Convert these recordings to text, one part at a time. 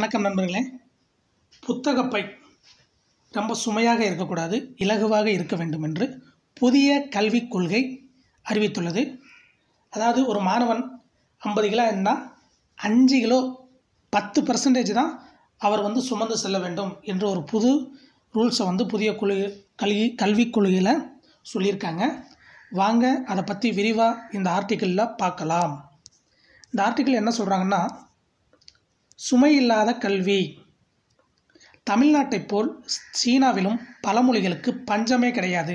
வணக்கம் நண்பர்களே புத்தகப்பை ரொம்ப சுமையாக இருக்கக்கூடாது இலகுவாக இருக்க வேண்டும் என்று புதிய கல்விக் கொள்கை அறிவித்துள்ளது அதாவது ஒரு மாணவன் ஐம்பது கிலோ இருந்தால் அஞ்சு கிலோ பத்து பர்சன்டேஜ் தான் அவர் வந்து சுமந்து செல்ல வேண்டும் என்ற ஒரு புது ரூல்ஸை வந்து புதிய குழு கல்வி கல்விக் கொள்கையில் சொல்லியிருக்காங்க வாங்க அதை பற்றி விரிவாக இந்த ஆர்டிக்கிளில் பார்க்கலாம் இந்த ஆர்டிக்கிள் என்ன சொல்கிறாங்கன்னா சுமையில்லாத கல்வி தமிழ்நாட்டைப் போல் சீனாவிலும் பல மொழிகளுக்கு பஞ்சமே கிடையாது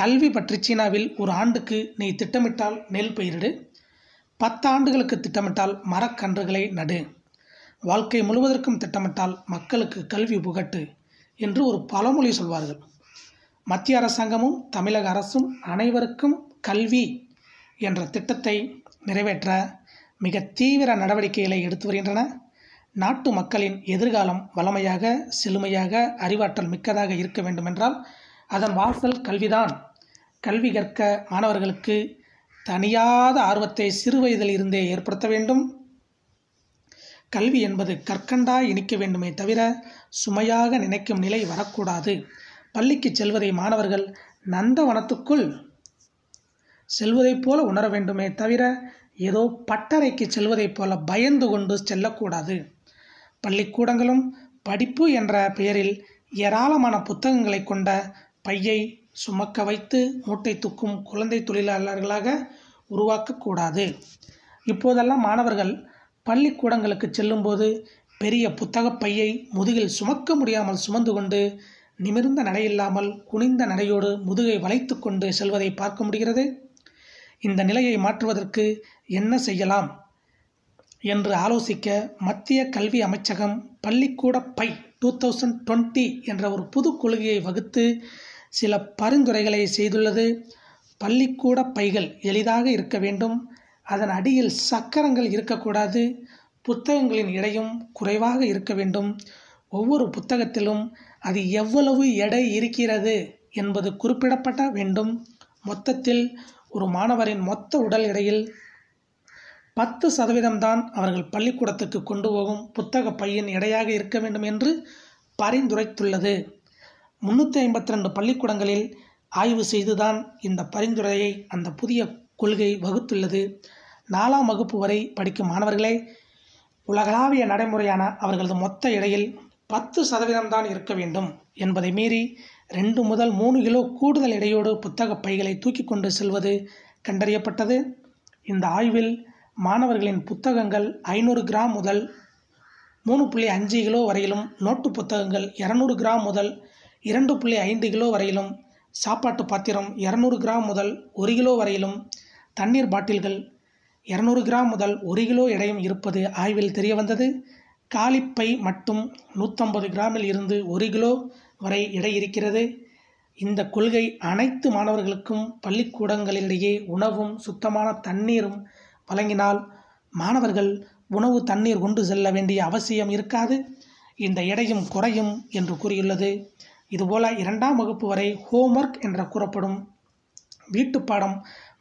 கல்வி பற்றி சீனாவில் ஒரு ஆண்டுக்கு நீ திட்டமிட்டால் நெல் பயிரிடு பத்து ஆண்டுகளுக்கு திட்டமிட்டால் மரக்கன்றுகளை நடு வாழ்க்கை முழுவதற்கும் திட்டமிட்டால் மக்களுக்கு கல்வி புகட்டு என்று ஒரு பழமொழி சொல்வார்கள் மத்திய அரசாங்கமும் தமிழக அரசும் அனைவருக்கும் கல்வி என்ற திட்டத்தை நிறைவேற்ற மிக தீவிர நடவடிக்கைகளை எடுத்து வருகின்றன நாட்டு மக்களின் எதிர்காலம் வளமையாக செழுமையாக அறிவாற்றல் மிக்கதாக இருக்க வேண்டுமென்றால் அதன் வாசல் கல்விதான் கல்வி கற்க மாணவர்களுக்கு தனியாத ஆர்வத்தை சிறுவயதில் இருந்தே ஏற்படுத்த வேண்டும் கல்வி என்பது கற்கண்டாய் இணைக்க வேண்டுமே தவிர சுமையாக நினைக்கும் நிலை வரக்கூடாது பள்ளிக்கு செல்வதை மாணவர்கள் நந்தவனத்துக்குள் செல்வதைப் போல உணர வேண்டுமே தவிர ஏதோ பட்டறைக்கு செல்வதைப் போல பயந்து கொண்டு செல்லக்கூடாது பள்ளிக்கூடங்களும் படிப்பு என்ற பெயரில் ஏராளமான புத்தகங்களை கொண்ட பையை சுமக்க வைத்து மூட்டை தூக்கும் குழந்தை தொழிலாளர்களாக உருவாக்கக்கூடாது இப்போதெல்லாம் மாணவர்கள் பள்ளிக்கூடங்களுக்கு செல்லும்போது பெரிய புத்தக பையை முதுகில் சுமக்க முடியாமல் சுமந்து கொண்டு நிமிர்ந்த நடையில்லாமல் குனிந்த நடையோடு முதுகை வளைத்து கொண்டு செல்வதை பார்க்க முடிகிறது இந்த நிலையை மாற்றுவதற்கு என்ன செய்யலாம் என்று ஆலோசிக்க மத்திய கல்வி அமைச்சகம் பள்ளிக்கூட பை டூ தௌசண்ட் டுவெண்ட்டி என்ற ஒரு புது கொள்கையை வகுத்து சில பரிந்துரைகளை செய்துள்ளது பள்ளிக்கூட பைகள் எளிதாக இருக்க வேண்டும் அதன் அடியில் சக்கரங்கள் இருக்கக்கூடாது புத்தகங்களின் எடையும் குறைவாக இருக்க வேண்டும் ஒவ்வொரு புத்தகத்திலும் அது எவ்வளவு எடை இருக்கிறது என்பது குறிப்பிடப்பட வேண்டும் மொத்தத்தில் ஒரு மாணவரின் மொத்த உடல் எடையில் பத்து சதவீதம்தான் அவர்கள் பள்ளிக்கூடத்துக்கு கொண்டு போகும் புத்தக பையின் எடையாக இருக்க வேண்டும் என்று பரிந்துரைத்துள்ளது முன்னூற்றி ஐம்பத்தி ரெண்டு பள்ளிக்கூடங்களில் ஆய்வு செய்துதான் இந்த பரிந்துரையை அந்த புதிய கொள்கை வகுத்துள்ளது நாலாம் வகுப்பு வரை படிக்கும் மாணவர்களே உலகளாவிய நடைமுறையான அவர்களது மொத்த எடையில் பத்து சதவீதம்தான் இருக்க வேண்டும் என்பதை மீறி ரெண்டு முதல் மூணு கிலோ கூடுதல் எடையோடு புத்தக பைகளை தூக்கி கொண்டு செல்வது கண்டறியப்பட்டது இந்த ஆய்வில் மாணவர்களின் புத்தகங்கள் ஐநூறு கிராம் முதல் மூணு புள்ளி அஞ்சு கிலோ வரையிலும் நோட்டு புத்தகங்கள் இரநூறு கிராம் முதல் இரண்டு புள்ளி ஐந்து கிலோ வரையிலும் சாப்பாட்டு பாத்திரம் இரநூறு கிராம் முதல் ஒரு கிலோ வரையிலும் தண்ணீர் பாட்டில்கள் இரநூறு கிராம் முதல் ஒரு கிலோ எடையும் இருப்பது ஆய்வில் தெரிய வந்தது காலிப்பை மட்டும் நூற்றம்பது கிராமில் இருந்து ஒரு கிலோ வரை எடை இருக்கிறது இந்த கொள்கை அனைத்து மாணவர்களுக்கும் பள்ளிக்கூடங்களிடையே உணவும் சுத்தமான தண்ணீரும் வழங்கினால் மாணவர்கள் உணவு தண்ணீர் கொண்டு செல்ல வேண்டிய அவசியம் இருக்காது இந்த எடையும் குறையும் என்று கூறியுள்ளது இதுபோல இரண்டாம் வகுப்பு வரை ஹோம்ஒர்க் என்ற கூறப்படும் வீட்டு பாடம்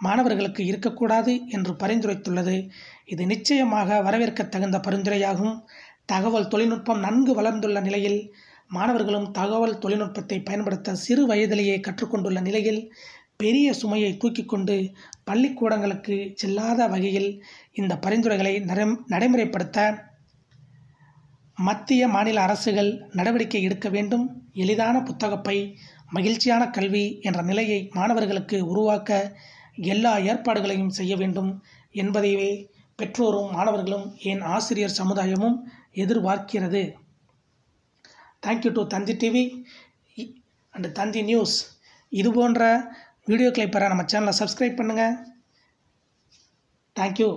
மாணவர்களுக்கு இருக்கக்கூடாது என்று பரிந்துரைத்துள்ளது இது நிச்சயமாக வரவேற்க தகுந்த பரிந்துரையாகும் தகவல் தொழில்நுட்பம் நன்கு வளர்ந்துள்ள நிலையில் மாணவர்களும் தகவல் தொழில்நுட்பத்தை பயன்படுத்த சிறு வயதிலேயே கற்றுக்கொண்டுள்ள நிலையில் பெரிய சுமையை தூக்கி கொண்டு பள்ளிக்கூடங்களுக்கு செல்லாத வகையில் இந்த பரிந்துரைகளை நடைமுறைப்படுத்த மத்திய மாநில அரசுகள் நடவடிக்கை எடுக்க வேண்டும் எளிதான புத்தகப்பை மகிழ்ச்சியான கல்வி என்ற நிலையை மாணவர்களுக்கு உருவாக்க எல்லா ஏற்பாடுகளையும் செய்ய வேண்டும் என்பதையே பெற்றோரும் மாணவர்களும் என் ஆசிரியர் சமுதாயமும் எதிர்பார்க்கிறது thank you to Thanthi TV and Thanthi news இது போன்ற வீடியோ பெற நம்ம சேனலை சப்ஸ்கிரைப் பண்ணுங்கள் தேங்க்யூ